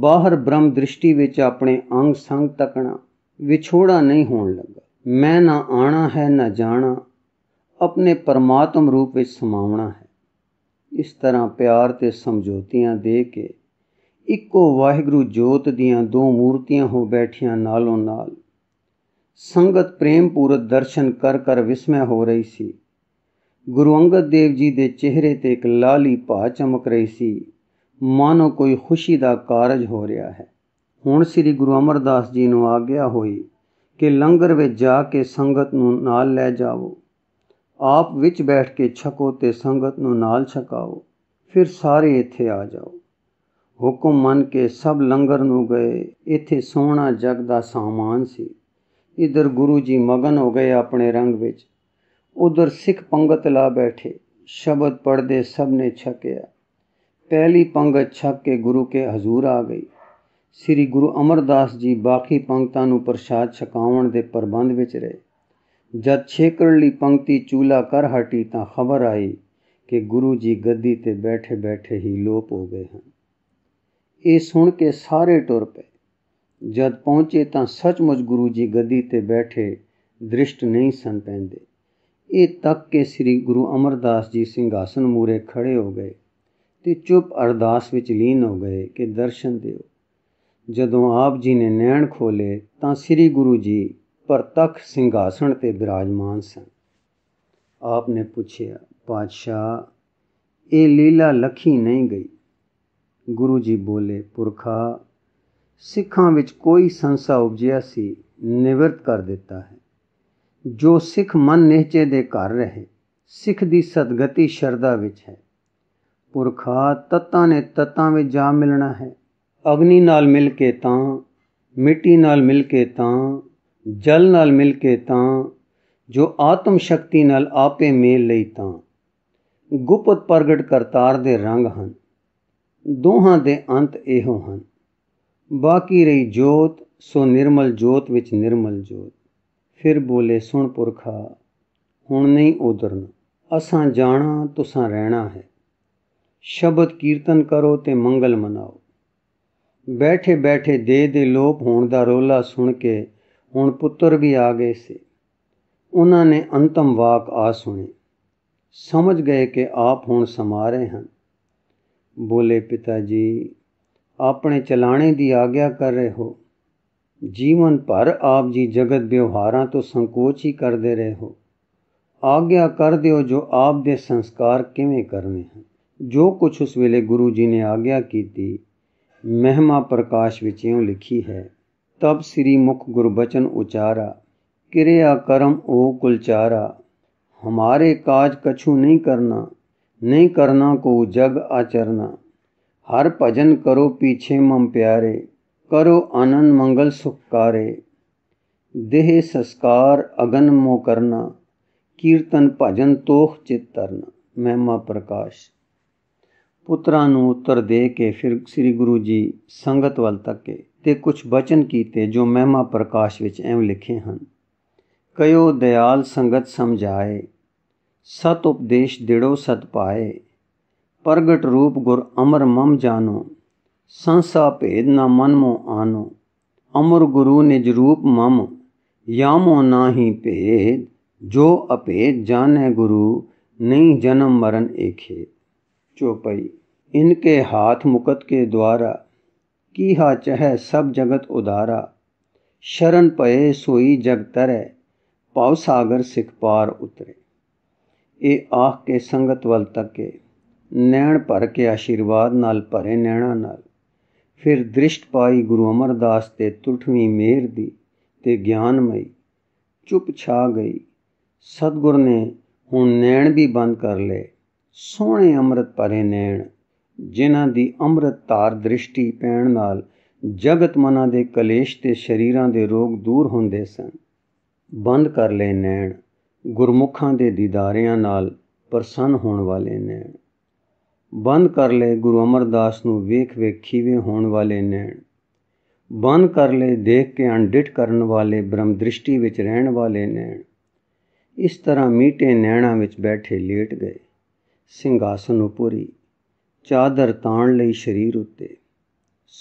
ਬਾਹਰ ਬ੍ਰਹਮ ਦ੍ਰਿਸ਼ਟੀ ਵਿੱਚ ਆਪਣੇ ਅੰਗ ਸੰਗ ਤੱਕਣਾ ਵਿਛੋੜਾ ਨਹੀਂ ਹੋਣ ਲੱਗਾ ਮੈਂ ਨਾ ਆਣਾ ਹੈ ਨਾ ਜਾਣਾ ਆਪਣੇ ਪਰਮਾਤਮ ਰੂਪ ਵਿੱਚ ਸਮਾਉਣਾ ਹੈ ਇਸ ਤਰ੍ਹਾਂ ਪਿਆਰ ਤੇ ਸਮਝੌਤੀਆਂ ਦੇ ਕੇ ਇੱਕੋ ਵਾਹਿਗੁਰੂ ਜੋਤ ਦੀਆਂ ਦੋ ਮੂਰਤੀਆਂ ਹੋ ਬੈਠੀਆਂ ਨਾਲੋਂ ਨਾਲ ਸੰਗਤ ਪ੍ਰੇਮ ਪੂਰਤ ਦਰਸ਼ਨ ਕਰ ਕਰ ਵਿਸਮੈ ਹੋ ਰਹੀ ਸੀ ਗੁਰੂ ਅੰਗਦ ਦੇਵ ਜੀ ਦੇ ਚਿਹਰੇ ਤੇ ਇੱਕ ਲਾਲੀ ਭਾ ਚਮਕ ਰਹੀ ਸੀ ਮਾਨੋ ਕੋਈ ਖੁਸ਼ੀ ਦਾ ਕਾਰਜ ਹੋ ਰਿਹਾ ਹੈ ਹੁਣ ਸ੍ਰੀ ਗੁਰੂ ਅਮਰਦਾਸ ਜੀ ਨੂੰ ਆਗਿਆ ਹੋਈ ਕਿ ਲੰਗਰ ਵਿੱਚ ਜਾ ਕੇ ਸੰਗਤ ਨੂੰ ਨਾਲ ਲੈ ਜਾਵੋ ਆਪ ਵਿੱਚ ਬੈਠ ਕੇ ਛਕੋ ਤੇ ਸੰਗਤ ਨੂੰ ਨਾਲ ਛਕਾਓ ਫਿਰ ਸਾਰੇ ਇੱਥੇ ਆ ਜਾਓ ਹੁਕਮ ਮੰਨ ਕੇ ਸਭ ਲੰਗਰ ਨੂੰ ਗਏ ਇੱਥੇ ਸੋਹਣਾ ਜਗ ਦਾ ਸਾਮਾਨ ਸੀ ਇਧਰ ਗੁਰੂ ਜੀ ਮਗਨ ਹੋ ਗਏ ਆਪਣੇ ਰੰਗ ਵਿੱਚ ਉਧਰ ਸਿੱਖ ਪੰਗਤ ਲਾ ਬੈਠੇ ਸ਼ਬਦ ਪੜਦੇ ਸਭ ਨੇ ਛਕਿਆ ਪਹਿਲੀ ਪੰਗਤ ਛਕ ਕੇ ਗੁਰੂ ਕੇ ਹਜ਼ੂਰ ਆ ਗਈ ਸ੍ਰੀ ਗੁਰੂ ਅਮਰਦਾਸ ਜੀ ਬਾਕੀ ਪੰਗਤਾਂ ਨੂੰ ਪ੍ਰਸ਼ਾਦ ਛਕਾਉਣ ਦੇ ਪ੍ਰਬੰਧ ਵਿੱਚ ਰਹੇ ਜਦ ਛੇਕਰਲੀ ਪੰਕਤੀ ਚੂਲਾ ਕਰ ਹਟੀ ਤਾਂ ਖਬਰ ਆਈ ਕਿ ਗੁਰੂ ਜੀ ਗੱਦੀ ਤੇ ਬੈਠੇ ਬੈਠੇ ਹੀ ਲੋਪ ਹੋ ਗਏ ਹਨ ਇਹ ਸੁਣ ਕੇ ਸਾਰੇ ਟੁਰ ਪਏ ਜਦ ਪਹੁੰਚੇ ਤਾਂ ਸੱਚਮੁੱਚ ਗੁਰੂ ਜੀ ਗੱਦੀ ਤੇ ਬੈਠੇ ਦ੍ਰਿਸ਼ਟ ਨਹੀਂ ਸੰਪੈਂਦੇ ਇਹ ਤੱਕ ਕੇ ਸ੍ਰੀ ਗੁਰੂ ਅਮਰਦਾਸ ਜੀ ਸਿੰਘਾਸਨ ਮੂਰੇ ਖੜੇ ਹੋ ਗਏ ਤੇ ਚੁੱਪ ਅਰਦਾਸ ਵਿੱਚ ਲੀਨ ਹੋ ਗਏ ਕਿ ਦਰਸ਼ਨ ਦਿਓ ਜਦੋਂ ਆਪ ਜੀ ਨੇ ਨੈਣ ਖੋਲੇ ਤਾਂ ਸ੍ਰੀ ਗੁਰੂ ਜੀ ਪਰਤਖ ਸਿੰਘਾਸਣ ਤੇ ਬਿਰਾਜਮਾਨ ਸਨ ਆਪ ਨੇ ਪੁੱਛਿਆ ਪਾਤਸ਼ਾਹ ਇਹ ਲੀਲਾ ਲਖੀ ਨਹੀਂ ਗਈ ਗੁਰੂ ਜੀ ਬੋਲੇ ਪੁਰਖਾ ਸਿੱਖਾਂ ਵਿੱਚ ਕੋਈ ਸੰਸਾ ਉਪਜਿਆ ਸੀ ਨਿਵਰਤ ਕਰ ਦਿੱਤਾ ਹੈ ਜੋ ਸਿੱਖ ਮਨ ਨਿਹਚੇ ਦੇ ਘਰ ਰਹੇ ਸਿੱਖ ਦੀ ਸਦਗਤੀ ਸ਼ਰਦਾ ਵਿੱਚ ਹੈ ਪੁਰਖਾ ਤਤਾਂ ਨੇ ਤਤਾਂ ਵਿੱਚ ਜਾ ਮਿਲਣਾ ਹੈ ਅਗਨੀ ਨਾਲ ਮਿਲ ਕੇ ਤਾਂ ਮਿੱਟੀ ਨਾਲ ਮਿਲ ਕੇ ਤਾਂ ਜਲ ਨਾਲ ਮਿਲ ਕੇ ਤਾਂ ਜੋ ਆਤਮ ਸ਼ਕਤੀ ਨਾਲ ਆਪੇ ਮੇਲ ਲਈ ਤਾਂ ਗੁਪਤ ਪ੍ਰਗਟ ਕਰਤਾਰ ਦੇ ਰੰਗ ਹਨ ਦੋਹਾਂ ਦੇ ਅੰਤ ਇਹੋ ਹਨ ਬਾਕੀ ਰਹੀ ਜੋਤ ਸੋ ਨਿਰਮਲ ਜੋਤ ਵਿੱਚ ਨਿਰਮਲ ਜੋਤ ਫਿਰ ਬੋਲੇ ਸੁਣ ਪੁਰਖਾ ਹੁਣ ਨਹੀਂ ਉਦਰਨ ਅਸਾਂ ਜਾਣਾ ਤੁਸਾਂ ਰਹਿਣਾ ਹੈ ਸ਼ਬਦ ਕੀਰਤਨ ਕਰੋ ਤੇ ਮੰਗਲ ਮਨਾਓ ਬੈਠੇ ਬੈਠੇ ਦੇ ਦੇ ਲੋਪ ਹੋਣ ਦਾ ਰੋਲਾ ਸੁਣ ਕੇ ਹੁਣ ਪੁੱਤਰ ਵੀ ਆ ਗਏ ਸੀ ਉਹਨਾਂ ਨੇ ਅੰਤਮ ਵਾਕ ਆ ਸੁਣੇ ਸਮਝ ਗਏ ਕਿ ਆਪ ਹੁਣ ਸਮਾ ਰਹੇ ਹਨ ਬੋਲੇ ਪਿਤਾ ਜੀ ਆਪਣੇ ਚਲਾਣੇ ਦੀ ਆਗਿਆ ਕਰ ਰਹੇ ਹੋ जीवन भर आप जी जगत व्यवहारा तो संकोच ही करते रहे हो आग्ञा कर दियो जो आप दे संस्कार किमें करने हैं जो कुछ उस वेले गुरु जी ने आग्ञा की थी महिमा प्रकाश विचयों लिखी है तब श्री मुख गुरबचन उचारा किरिया कर्म ओ कुलचारा हमारे काज कछु नहीं करना नहीं करना को जग आचरना हर भजन करो पीछे मम प्यारे ਕਰੋ ਆਨੰਦ ਮੰਗਲ ਸੁਖਕਾਰੇ ਦੇਹ ਸੰਸਕਾਰ ਅਗਨ ਮੋ ਕਰਨਾ ਕੀਰਤਨ ਭਜਨ ਤੋਖ ਚਿਤ ਤਰਨਾ ਮਹਿਮਾ ਪ੍ਰਕਾਸ਼ ਪੁੱਤਰਾਂ ਨੂੰ ਉੱਤਰ ਦੇ ਕੇ ਫਿਰ ਸ੍ਰੀ ਗੁਰੂ ਜੀ ਸੰਗਤ ਵੱਲ ਤੱਕੇ ਤੇ ਕੁਝ ਬਚਨ ਕੀਤੇ ਜੋ ਮਹਿਮਾ ਪ੍ਰਕਾਸ਼ ਵਿੱਚ ਐਵੇਂ ਲਿਖੇ ਹਨ ਕਯੋ ਦਿਆਲ ਸੰਗਤ ਸਮਝਾਏ ਸਤ ਉਪਦੇਸ਼ ਦਿੜੋ ਸਤ ਪਾਏ ਪ੍ਰਗਟ ਰੂਪ ਗੁਰ ਅਮਰ ਮਮ ਜਾਨੋ संसा भेद न मन मो आनो अमर गुरु निज रूप मम यामो ना ही भेद जो अभेद जाने गुरु नहीं जन्म मरण एके चौपाई इनके हाथ मुकत के द्वारा हा चह सब जगत उदारा शरण पए सोई जग तर पाव सागर सिख पार उतरे ए आख के संगत वल तके नैण भर के आशीर्वाद नाल भरे नैणा नाल ਫਿਰ ਦ੍ਰਿਸ਼ਟ ਪਾਈ ਗੁਰੂ ਅਮਰਦਾਸ ਤੇ ਤੁਠਵੀਂ ਮੇਰ ਦੀ ਤੇ ਗਿਆਨਮਈ ਚੁੱਪ ਛਾ ਗਈ ਸਤਗੁਰ ਨੇ ਹੁਣ ਨੈਣ ਵੀ ਬੰਦ ਕਰ ਲਏ ਸੋਹਣੇ ਅੰਮ੍ਰਿਤ ਭਰੇ ਨੈਣ ਜਿਨ੍ਹਾਂ ਦੀ ਅੰਮ੍ਰਿਤ ਧਾਰ ਦ੍ਰਿਸ਼ਟੀ ਪੈਣ ਨਾਲ ਜਗਤ ਮਨਾਂ ਦੇ ਕਲੇਸ਼ ਤੇ ਸ਼ਰੀਰਾਂ ਦੇ ਰੋਗ ਦੂਰ ਹੁੰਦੇ ਸਨ ਬੰਦ ਕਰ ਲੈ ਨੈਣ ਗੁਰਮੁਖਾਂ ਦੇ ਦੀਦਾਰਿਆਂ ਨਾਲ ਪ੍ਰਸੰਨ ਹੋਣ ਵਾਲੇ ਨੈਣ ਬੰਦ ਕਰ ਲੈ ਗੁਰੂ ਅਮਰਦਾਸ ਨੂੰ ਵੇਖ ਵੇਖੀ ਵੀ ਹੋਣ ਵਾਲੇ ਨੇ ਬੰਦ ਕਰ ਲੈ ਦੇਖ ਕੇ ਅਣਡਿਟ ਕਰਨ ਵਾਲੇ ਬ੍ਰਹਮ ਦ੍ਰਿਸ਼ਟੀ ਵਿੱਚ ਰਹਿਣ ਵਾਲੇ ਨੇ ਇਸ ਤਰ੍ਹਾਂ ਮੀਟੇ ਨੈਣਾ ਵਿੱਚ ਬੈਠੇ ਲੇਟ ਗਏ ਸਿੰਘਾਸਨ ਉਪਰੀ ਚਾਦਰ ਤਾਣ ਲਈ ਸਰੀਰ ਉੱਤੇ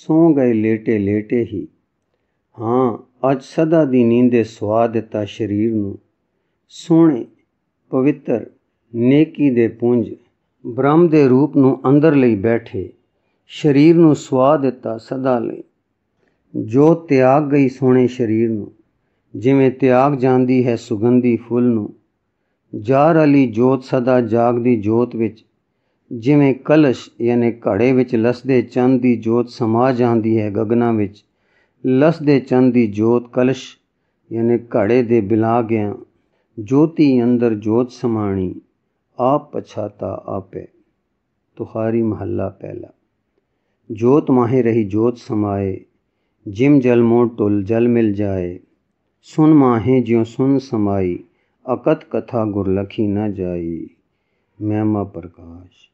ਸੌ ਗਏ ਲੇਟੇ ਲੇਟੇ ਹੀ ਹਾਂ ਅੱਜ ਸਦਾ ਦੀ ਨੀਂਦੇ ਸਵਾ ਦਿੱਤਾ ਸਰੀਰ ਨੂੰ ਸੋਹਣੇ ਪਵਿੱਤਰ ਨੇਕੀ ਦੇ ਪੁੰਜ ਬ੍ਰਹਮ ਦੇ ਰੂਪ ਨੂੰ ਅੰਦਰ ਲਈ ਬੈਠੇ ਸਰੀਰ ਨੂੰ ਸਵਾ ਦਿੱਤਾ ਸਦਾ ਲਈ ਜੋ ਤਿਆਗ ਗਈ ਸੋਹਣੇ ਸਰੀਰ ਨੂੰ ਜਿਵੇਂ ਤਿਆਗ ਜਾਂਦੀ ਹੈ ਸੁਗੰਧੀ ਫੁੱਲ ਨੂੰ ਜਾਰ ਅਲੀ ਜੋਤ ਸਦਾ ਜਾਗਦੀ ਜੋਤ ਵਿੱਚ ਜਿਵੇਂ ਕਲਸ਼ ਯਾਨੀ ਘੜੇ ਵਿੱਚ ਲਸਦੇ ਚੰਦ ਦੀ ਜੋਤ ਸਮਾ ਜਾਂਦੀ ਹੈ ਗਗਨਾ ਵਿੱਚ ਲਸਦੇ ਚੰਦ ਦੀ ਜੋਤ ਕਲਸ਼ ਯਾਨੀ ਘੜੇ ਦੇ ਬਿਲਾ ਗਿਆ ਜੋਤੀ ਅੰਦਰ ਜੋਤ ਸਮਾਣੀ आप पछाता आपे तुखारी महला पहला जोत माहे रही जोत समाए जिम जल मो टुल जल मिल जाए सुन माहे ज्यों सुन समाई अकत कथा गुरलखी न जाई महमा प्रकाश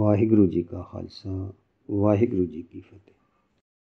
वाहिगुरु जी का खालसा वाहिगुरु जी की फतेह